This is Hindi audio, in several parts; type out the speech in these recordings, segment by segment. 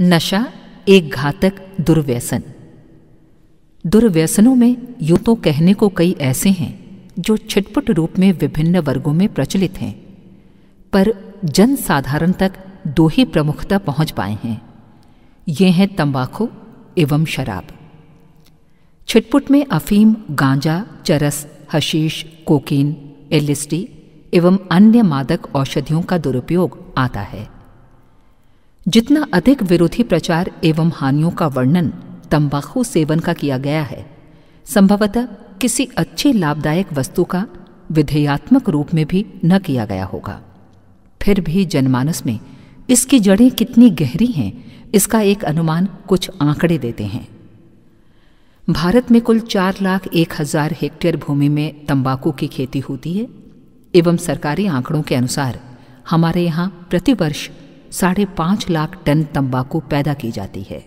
नशा एक घातक दुर्व्यसन दुर्व्यसनों में यूं तो कहने को कई ऐसे हैं जो छिटपुट रूप में विभिन्न वर्गों में प्रचलित हैं पर जन साधारण तक दो ही प्रमुखता पहुंच पाए हैं ये हैं तंबाकू एवं शराब छिटपुट में अफीम गांजा चरस हशीश कोकीन एलिस्टी एवं अन्य मादक औषधियों का दुरुपयोग आता है जितना अधिक विरोधी प्रचार एवं हानियों का वर्णन तंबाकू सेवन का किया गया है संभवतः किसी अच्छे लाभदायक वस्तु का विधेयात्मक रूप में भी न किया गया होगा फिर भी जनमानस में इसकी जड़ें कितनी गहरी हैं इसका एक अनुमान कुछ आंकड़े देते हैं भारत में कुल चार लाख एक हजार हेक्टेयर भूमि में तंबाकू की खेती होती है एवं सरकारी आंकड़ों के अनुसार हमारे यहाँ प्रतिवर्ष साढ़े पांच लाख टन तंबाकू पैदा की जाती है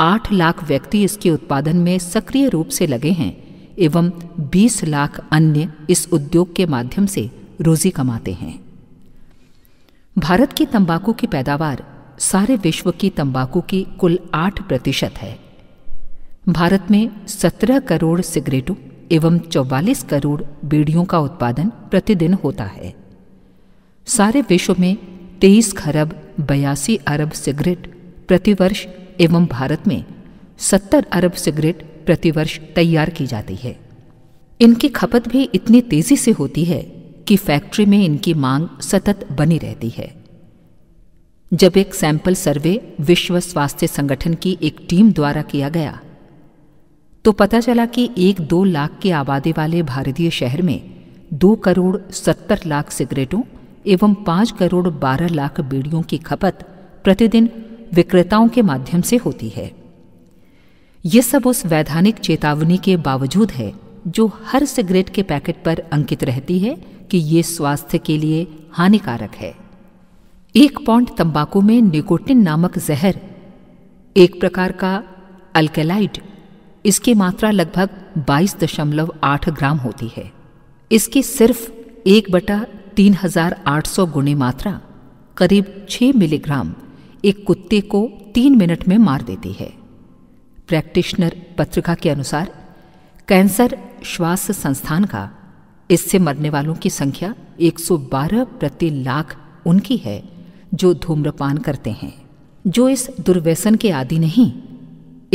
आठ लाख व्यक्ति इसके उत्पादन में सक्रिय रूप से लगे हैं एवं बीस लाख अन्य इस उद्योग के माध्यम से रोजी कमाते हैं भारत की तंबाकू की पैदावार सारे विश्व की तंबाकू की कुल आठ प्रतिशत है भारत में सत्रह करोड़ सिगरेटों एवं चौवालीस करोड़ बीड़ियों का उत्पादन प्रतिदिन होता है सारे विश्व में तेईस खरब बयासी अरब सिगरेट प्रतिवर्ष एवं भारत में सत्तर अरब सिगरेट प्रतिवर्ष तैयार की जाती है इनकी खपत भी इतनी तेजी से होती है कि फैक्ट्री में इनकी मांग सतत बनी रहती है जब एक सैंपल सर्वे विश्व स्वास्थ्य संगठन की एक टीम द्वारा किया गया तो पता चला कि एक दो लाख की आबादी वाले भारतीय शहर में दो करोड़ सत्तर लाख सिगरेटों एवं पांच करोड़ बारह लाख बीड़ियों की खपत प्रतिदिन विक्रेताओं के माध्यम से होती है यह सब उस वैधानिक चेतावनी के बावजूद है जो हर सिगरेट के पैकेट पर अंकित रहती है कि ये स्वास्थ्य के लिए हानिकारक है एक पॉइंट तंबाकू में निकोटिन नामक जहर एक प्रकार का अल्केलाइड इसकी मात्रा लगभग 22.8 ग्राम होती है इसकी सिर्फ एक बटा 3,800 गुणे मात्रा करीब 6 मिलीग्राम एक कुत्ते को तीन मिनट में मार देती है प्रैक्टिशनर पत्रिका के अनुसार कैंसर श्वास संस्थान का इससे मरने वालों की संख्या 112 प्रति लाख उनकी है जो धूम्रपान करते हैं जो इस दुर्व्यसन के आदि नहीं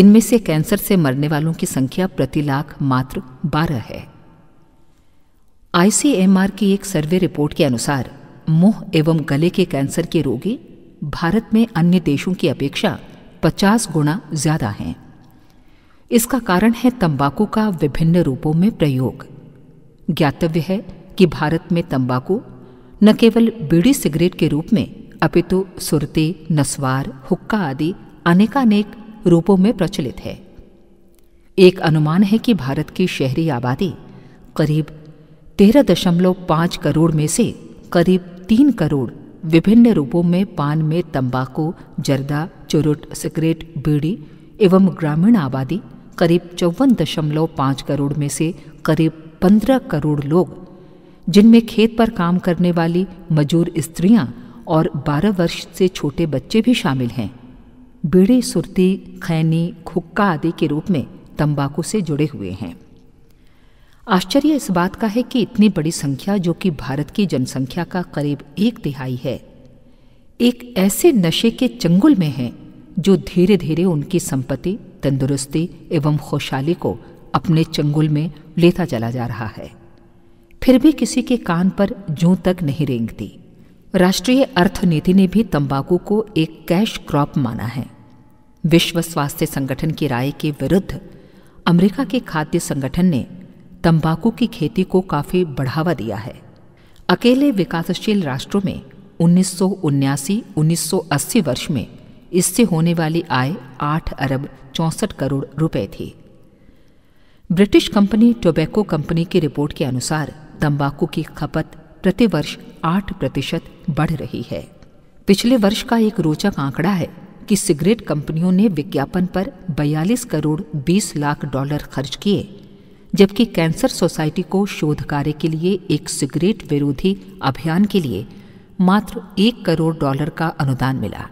इनमें से कैंसर से मरने वालों की संख्या प्रति लाख मात्र 12 है आईसीएमआर की एक सर्वे रिपोर्ट के अनुसार मुंह एवं गले के कैंसर के रोगी भारत में अन्य देशों की अपेक्षा 50 गुना ज्यादा हैं इसका कारण है तंबाकू का विभिन्न रूपों में प्रयोग ज्ञातव्य है कि भारत में तंबाकू न केवल बीड़ी सिगरेट के रूप में अपितु सुरते नस्वार हुक्का आदि अनेकानेक रूपों में प्रचलित है एक अनुमान है कि भारत की शहरी आबादी करीब तेरह दशमलव पाँच करोड़ में से करीब तीन करोड़ विभिन्न रूपों में पान में तंबाकू जर्दा चुरुट सिगरेट बीड़ी एवं ग्रामीण आबादी करीब चौवन दशमलव पाँच करोड़ में से करीब पंद्रह करोड़ लोग जिनमें खेत पर काम करने वाली मजूर स्त्रियां और बारह वर्ष से छोटे बच्चे भी शामिल हैं बीड़ी सुरती खैनी खुक्का आदि के रूप में तंबाकू से जुड़े हुए हैं आश्चर्य इस बात का है कि इतनी बड़ी संख्या जो कि भारत की जनसंख्या का करीब एक तिहाई है एक ऐसे नशे के चंगुल में है जो धीरे धीरे उनकी संपत्ति तंदुरुस्ती एवं खुशहाली को अपने चंगुल में लेता चला जा रहा है फिर भी किसी के कान पर जू तक नहीं रेंगती राष्ट्रीय अर्थनीति ने भी तंबाकू को एक कैश क्रॉप माना है विश्व स्वास्थ्य संगठन की राय के विरुद्ध अमेरिका के खाद्य संगठन ने तंबाकू की खेती को काफ़ी बढ़ावा दिया है अकेले विकासशील राष्ट्रों में उन्नीस सौ वर्ष में इससे होने वाली आय 8 अरब चौंसठ करोड़ रुपए थी ब्रिटिश कंपनी टोबैको कंपनी की रिपोर्ट के अनुसार तंबाकू की खपत प्रतिवर्ष 8 प्रतिशत बढ़ रही है पिछले वर्ष का एक रोचक आंकड़ा है कि सिगरेट कंपनियों ने विज्ञापन पर 42 करोड़ 20 लाख डॉलर खर्च किए जबकि कैंसर सोसाइटी को शोध कार्य के लिए एक सिगरेट विरोधी अभियान के लिए मात्र एक करोड़ डॉलर का अनुदान मिला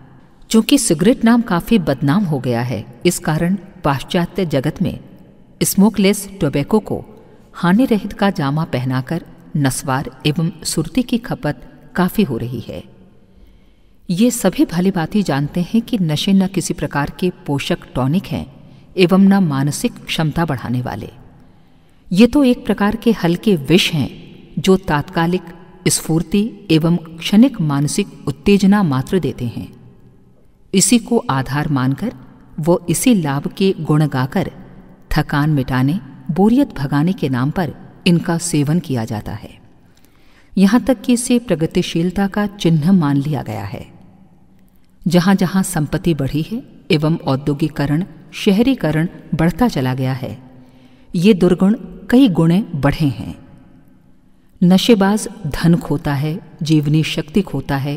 चूंकि सिगरेट नाम काफ़ी बदनाम हो गया है इस कारण पाश्चात्य जगत में स्मोकलेस टोबैको को हानि रहित का जामा पहनाकर नस्वार एवं सुरती की खपत काफ़ी हो रही है ये सभी भली ही जानते हैं कि नशे न किसी प्रकार के पोषक टॉनिक हैं एवं न मानसिक क्षमता बढ़ाने वाले ये तो एक प्रकार के हल्के विष हैं जो तात्कालिक स्फूर्ति एवं क्षणिक मानसिक उत्तेजना मात्र देते हैं इसी को आधार मानकर वो इसी लाभ के गुण गाकर थकान मिटाने बोरियत भगाने के नाम पर इनका सेवन किया जाता है यहां तक कि इसे प्रगतिशीलता का चिन्ह मान लिया गया है जहां जहां संपत्ति बढ़ी है एवं औद्योगिकरण शहरीकरण बढ़ता चला गया है ये दुर्गुण कई गुणे बढ़े हैं नशेबाज धन खोता है जीवनी शक्ति खोता है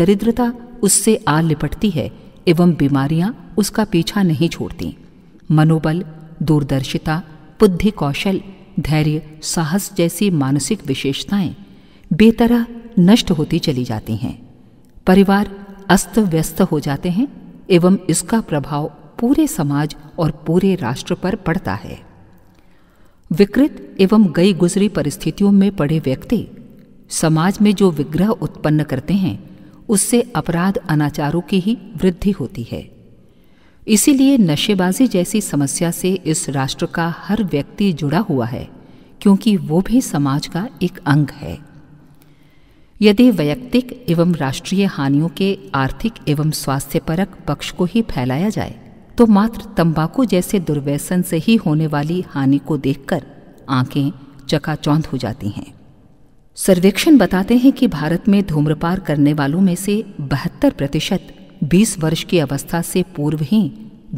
दरिद्रता उससे आ लिपटती है एवं बीमारियां उसका पीछा नहीं छोड़ती मनोबल दूरदर्शिता बुद्धि कौशल धैर्य साहस जैसी मानसिक विशेषताएं बेतरह नष्ट होती चली जाती हैं परिवार अस्त व्यस्त हो जाते हैं एवं इसका प्रभाव पूरे समाज और पूरे राष्ट्र पर पड़ता है विकृत एवं गई गुजरी परिस्थितियों में पड़े व्यक्ति समाज में जो विग्रह उत्पन्न करते हैं उससे अपराध अनाचारों की ही वृद्धि होती है इसीलिए नशेबाजी जैसी समस्या से इस राष्ट्र का हर व्यक्ति जुड़ा हुआ है क्योंकि वो भी समाज का एक अंग है यदि वैयक्तिक एवं राष्ट्रीय हानियों के आर्थिक एवं स्वास्थ्यपरक पक्ष को ही फैलाया जाए तो मात्र तंबाकू जैसे दुर्व्यसन से ही होने वाली हानि को देखकर आंखें चकाचौंध हो जाती हैं सर्वेक्षण बताते हैं कि भारत में धूम्रपान करने वालों में से बहत्तर प्रतिशत बीस वर्ष की अवस्था से पूर्व ही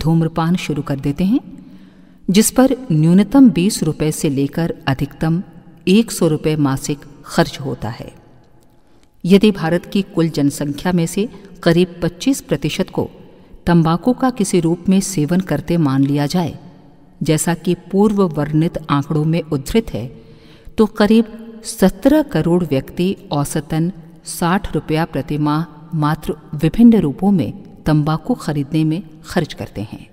धूम्रपान शुरू कर देते हैं जिस पर न्यूनतम बीस रुपये से लेकर अधिकतम एक सौ रुपये मासिक खर्च होता है यदि भारत की कुल जनसंख्या में से करीब 25 प्रतिशत को तंबाकू का किसी रूप में सेवन करते मान लिया जाए जैसा कि पूर्व वर्णित आंकड़ों में उद्धृत है तो करीब 17 करोड़ व्यक्ति औसतन 60 रुपया प्रतिमाह मात्र विभिन्न रूपों में तंबाकू खरीदने में खर्च करते हैं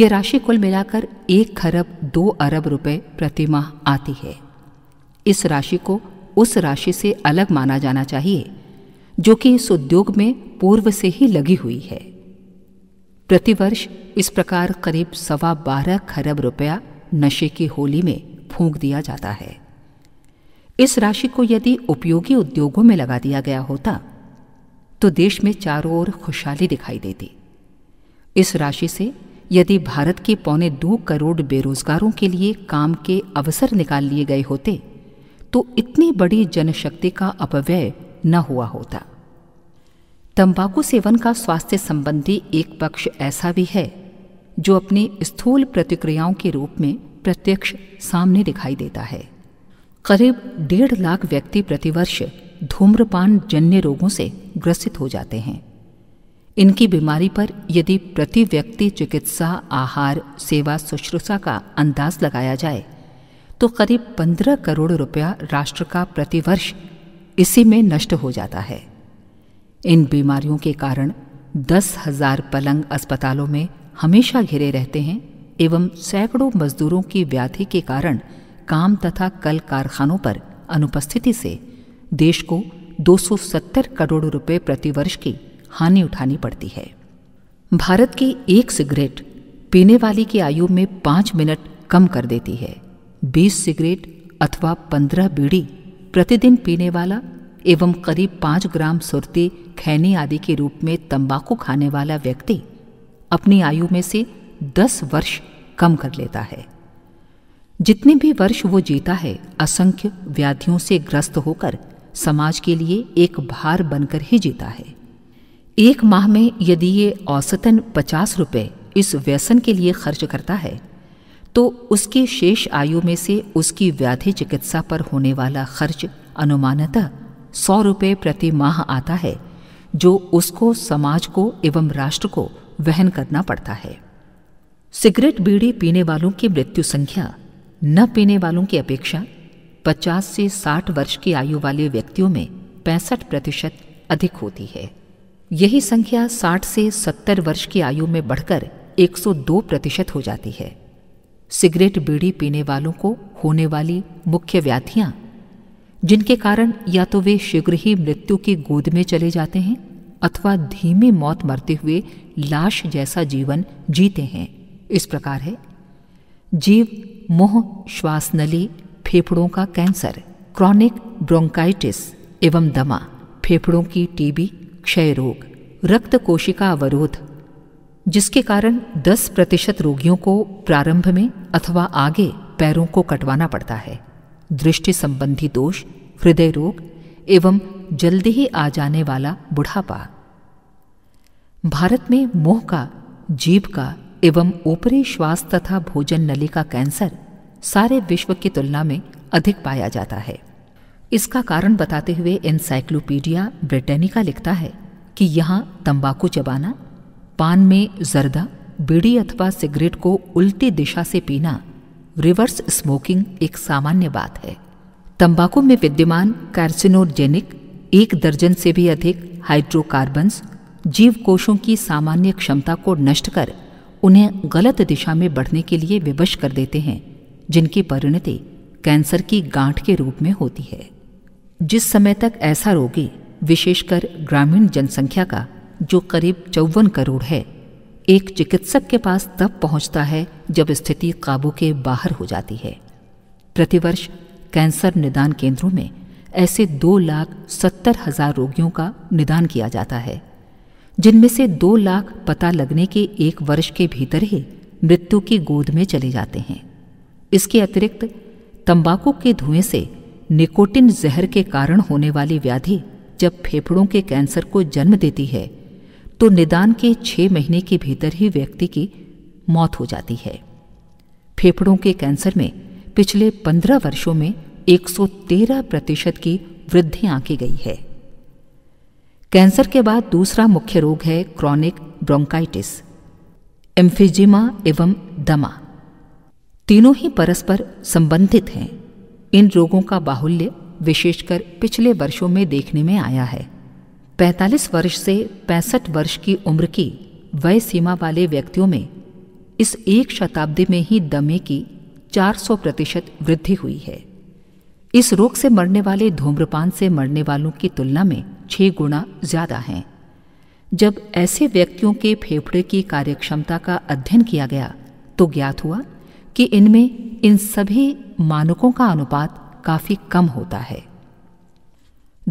यह राशि कुल मिलाकर एक खरब दो अरब रुपए प्रतिमाह आती है इस राशि को उस राशि से अलग माना जाना चाहिए जो कि इस उद्योग में पूर्व से ही लगी हुई है प्रतिवर्ष इस प्रकार करीब सवा बारह खरब रुपया नशे की होली में फूंक दिया जाता है इस राशि को यदि उपयोगी उद्योगों में लगा दिया गया होता तो देश में चारों ओर खुशहाली दिखाई देती इस राशि से यदि भारत के पौने दो करोड़ बेरोजगारों के लिए काम के अवसर निकाल लिए गए होते तो इतनी बड़ी जनशक्ति का अपव्यय न हुआ होता तंबाकू सेवन का स्वास्थ्य संबंधी एक पक्ष ऐसा भी है जो अपनी स्थूल प्रतिक्रियाओं के रूप में प्रत्यक्ष सामने दिखाई देता है करीब डेढ़ लाख व्यक्ति प्रतिवर्ष धूम्रपान जन्य रोगों से ग्रसित हो जाते हैं इनकी बीमारी पर यदि प्रति व्यक्ति चिकित्सा आहार सेवा शुश्रूषा का अंदाज लगाया जाए तो करीब पंद्रह करोड़ रुपया राष्ट्र का प्रतिवर्ष इसी में नष्ट हो जाता है इन बीमारियों के कारण दस हजार पलंग अस्पतालों में हमेशा घिरे रहते हैं एवं सैकड़ों मजदूरों की व्याधि के कारण काम तथा कल कारखानों पर अनुपस्थिति से देश को 270 करोड़ रुपए प्रतिवर्ष की हानि उठानी पड़ती है भारत की एक सिगरेट पीने वाली की आयु में पांच मिनट कम कर देती है बीस सिगरेट अथवा पंद्रह बीड़ी प्रतिदिन पीने वाला एवं करीब पाँच ग्राम सुरती खैनी आदि के रूप में तंबाकू खाने वाला व्यक्ति अपनी आयु में से दस वर्ष कम कर लेता है जितने भी वर्ष वो जीता है असंख्य व्याधियों से ग्रस्त होकर समाज के लिए एक भार बनकर ही जीता है एक माह में यदि ये औसतन पचास रुपये इस व्यसन के लिए खर्च करता है तो उसके शेष आयु में से उसकी व्याधि चिकित्सा पर होने वाला खर्च अनुमानतः सौ रुपये प्रति माह आता है जो उसको समाज को एवं राष्ट्र को वहन करना पड़ता है सिगरेट बीड़ी पीने वालों की मृत्यु संख्या न पीने वालों की अपेक्षा 50 से 60 वर्ष की आयु वाले व्यक्तियों में पैंसठ प्रतिशत अधिक होती है यही संख्या 60 से 70 वर्ष की आयु में बढ़कर 102 प्रतिशत हो जाती है सिगरेट बीड़ी पीने वालों को होने वाली मुख्य व्याधियां जिनके कारण या तो वे शीघ्र ही मृत्यु की गोद में चले जाते हैं अथवा धीमी मौत मरते हुए लाश जैसा जीवन जीते हैं इस प्रकार है जीव मोह श्वास नली फेफड़ों का कैंसर क्रॉनिक ब्रोंकाइटिस एवं दमा फेफड़ों की टीबी क्षय रोग रक्त कोशिका अवरोध जिसके कारण 10 प्रतिशत रोगियों को प्रारंभ में अथवा आगे पैरों को कटवाना पड़ता है दृष्टि संबंधी दोष हृदय रोग एवं जल्दी ही आ जाने वाला बुढ़ापा भारत में मोह का जीभ का एवं ऊपरी श्वास तथा भोजन नली का कैंसर सारे विश्व की तुलना में अधिक पाया जाता है इसका कारण बताते हुए एनसाइक्लोपीडिया ब्रिटेनिका लिखता है कि यहाँ तंबाकू चबाना पान में जर्दा बीड़ी अथवा सिगरेट को उल्टी दिशा से पीना रिवर्स स्मोकिंग एक सामान्य बात है तंबाकू में विद्यमान कार्सिनोजेनिक एक दर्जन से भी अधिक हाइड्रोकार्बन्स जीव कोशों की सामान्य क्षमता को नष्ट कर उन्हें गलत दिशा में बढ़ने के लिए विवश कर देते हैं जिनकी परिणति कैंसर की गांठ के रूप में होती है जिस समय तक ऐसा रोगी विशेषकर ग्रामीण जनसंख्या का जो करीब चौवन करोड़ है एक चिकित्सक के पास तब पहुंचता है जब स्थिति काबू के बाहर हो जाती है प्रतिवर्ष कैंसर निदान केंद्रों में ऐसे दो लाख सत्तर हजार रोगियों का निदान किया जाता है जिनमें से दो लाख पता लगने के एक वर्ष के भीतर ही मृत्यु की गोद में चले जाते हैं इसके अतिरिक्त तंबाकू के धुएं से निकोटिन जहर के कारण होने वाली व्याधि जब फेफड़ों के कैंसर को जन्म देती है तो निदान के छह महीने के भीतर ही व्यक्ति की मौत हो जाती है फेफड़ों के कैंसर में पिछले पंद्रह वर्षों में 113 प्रतिशत की वृद्धि आंकी गई है कैंसर के बाद दूसरा मुख्य रोग है क्रॉनिक ब्रोंकाइटिस एम्फिजिमा एवं दमा तीनों ही परस्पर संबंधित हैं इन रोगों का बाहुल्य विशेषकर पिछले वर्षों में देखने में आया है 45 वर्ष से 65 वर्ष की उम्र की वय सीमा वाले व्यक्तियों में इस एक शताब्दी में ही दमे की 400 प्रतिशत वृद्धि हुई है इस रोग से मरने वाले धूम्रपान से मरने वालों की तुलना में छह गुना ज़्यादा हैं जब ऐसे व्यक्तियों के फेफड़े की कार्यक्षमता का अध्ययन किया गया तो ज्ञात हुआ कि इनमें इन सभी मानकों का अनुपात काफ़ी कम होता है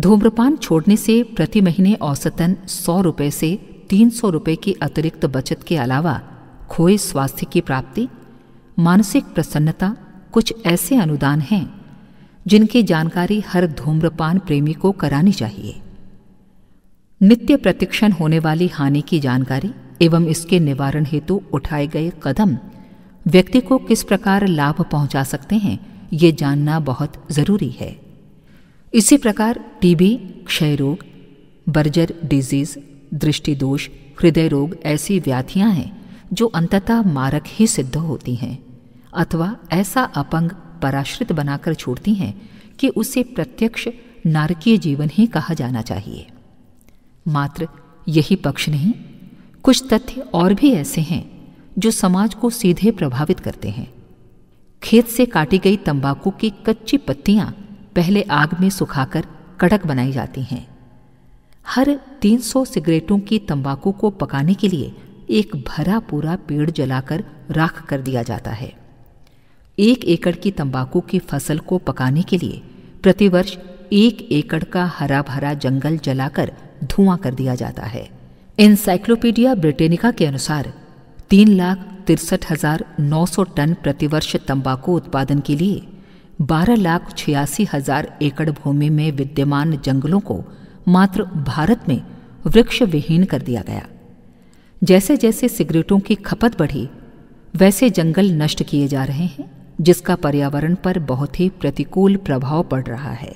धूम्रपान छोड़ने से प्रति महीने औसतन सौ रुपये से तीन सौ रुपये की अतिरिक्त बचत के अलावा खोए स्वास्थ्य की प्राप्ति मानसिक प्रसन्नता कुछ ऐसे अनुदान हैं जिनकी जानकारी हर धूम्रपान प्रेमी को करानी चाहिए नित्य प्रतिक्षण होने वाली हानि की जानकारी एवं इसके निवारण हेतु उठाए गए कदम व्यक्ति को किस प्रकार लाभ पहुंचा सकते हैं ये जानना बहुत ज़रूरी है इसी प्रकार टीबी क्षय रोग बर्जर डिजीज दृष्टिदोष हृदय रोग ऐसी व्याधियां हैं जो अंततः मारक ही सिद्ध होती हैं अथवा ऐसा अपंग पराश्रित बनाकर छोड़ती हैं कि उसे प्रत्यक्ष नारकीय जीवन ही कहा जाना चाहिए मात्र यही पक्ष नहीं कुछ तथ्य और भी ऐसे हैं जो समाज को सीधे प्रभावित करते हैं खेत से काटी गई तंबाकू की कच्ची पत्तियां पहले आग में सुखाकर कड़क बनाई जाती हैं हर 300 सिगरेटों की तंबाकू को पकाने के लिए एक भरा पूरा पेड़ जलाकर राख कर दिया जाता है एक एकड़ की तंबाकू की फसल को पकाने के लिए प्रतिवर्ष एक एकड़ का हरा भरा जंगल जलाकर धुआं कर दिया जाता है इंसाइक्लोपीडिया ब्रिटेनिका के अनुसार तीन लाख तिरसठ हजार नौ सौ टन प्रतिवर्ष तंबाकू उत्पादन के लिए बारह लाख छियासी हजार एकड़ भूमि में विद्यमान जंगलों को मात्र भारत में वृक्ष विहीन कर दिया गया जैसे जैसे सिगरेटों की खपत बढ़ी वैसे जंगल नष्ट किए जा रहे हैं जिसका पर्यावरण पर बहुत ही प्रतिकूल प्रभाव पड़ रहा है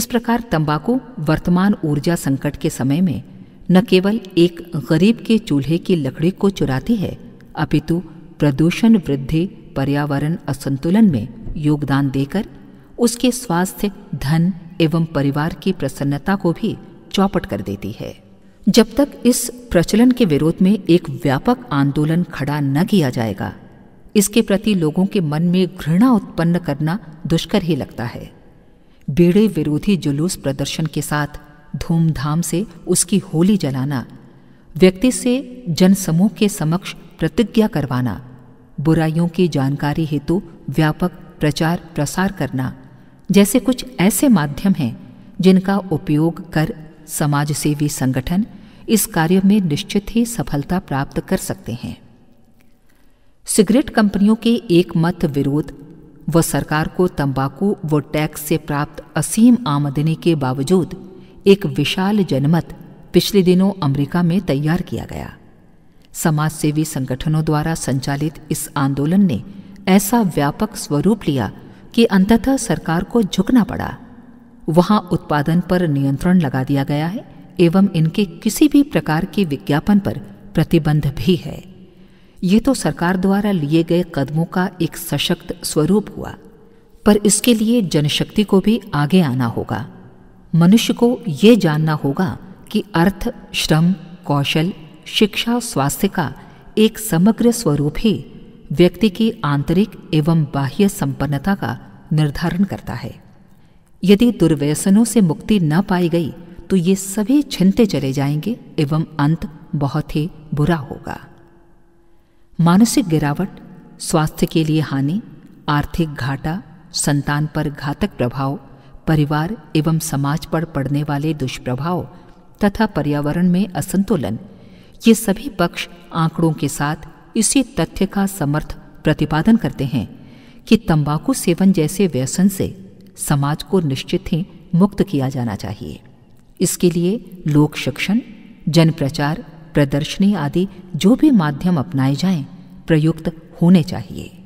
इस प्रकार तंबाकू वर्तमान ऊर्जा संकट के समय में न केवल एक गरीब के चूल्हे की लकड़ी को चुराती है अपितु प्रदूषण वृद्धि पर्यावरण असंतुलन में योगदान देकर उसके स्वास्थ्य धन एवं परिवार की प्रसन्नता को भी चौपट कर देती है जब तक इस प्रचलन के विरोध में एक व्यापक आंदोलन खड़ा न किया जाएगा इसके प्रति लोगों के मन में घृणा उत्पन्न करना दुष्कर ही लगता है बेड़े विरोधी जुलूस प्रदर्शन के साथ धूमधाम से उसकी होली जलाना व्यक्ति से जनसमूह के समक्ष प्रतिज्ञा करवाना बुराइयों की जानकारी हेतु तो व्यापक प्रचार प्रसार करना जैसे कुछ ऐसे माध्यम हैं जिनका उपयोग कर समाजसेवी संगठन इस कार्य में निश्चित ही सफलता प्राप्त कर सकते हैं सिगरेट कंपनियों के एक मत विरोध व सरकार को तंबाकू व टैक्स से प्राप्त असीम आमदनी के बावजूद एक विशाल जनमत पिछले दिनों अमेरिका में तैयार किया गया समाजसेवी संगठनों द्वारा संचालित इस आंदोलन ने ऐसा व्यापक स्वरूप लिया कि अंततः सरकार को झुकना पड़ा वहां उत्पादन पर नियंत्रण लगा दिया गया है एवं इनके किसी भी प्रकार के विज्ञापन पर प्रतिबंध भी है ये तो सरकार द्वारा लिए गए कदमों का एक सशक्त स्वरूप हुआ पर इसके लिए जनशक्ति को भी आगे आना होगा मनुष्य को ये जानना होगा कि अर्थ श्रम कौशल शिक्षा स्वास्थ्य का एक समग्र स्वरूप ही व्यक्ति की आंतरिक एवं बाह्य संपन्नता का निर्धारण करता है यदि दुर्व्यसनों से मुक्ति न पाई गई तो ये सभी छिनते चले जाएंगे एवं अंत बहुत ही बुरा होगा मानसिक गिरावट स्वास्थ्य के लिए हानि आर्थिक घाटा संतान पर घातक प्रभाव परिवार एवं समाज पर पड़ने वाले दुष्प्रभाव तथा पर्यावरण में असंतुलन ये सभी पक्ष आंकड़ों के साथ इसी तथ्य का समर्थ प्रतिपादन करते हैं कि तंबाकू सेवन जैसे व्यसन से समाज को निश्चित ही मुक्त किया जाना चाहिए इसके लिए लोक शिक्षण जन प्रचार प्रदर्शनी आदि जो भी माध्यम अपनाए जाएं, प्रयुक्त होने चाहिए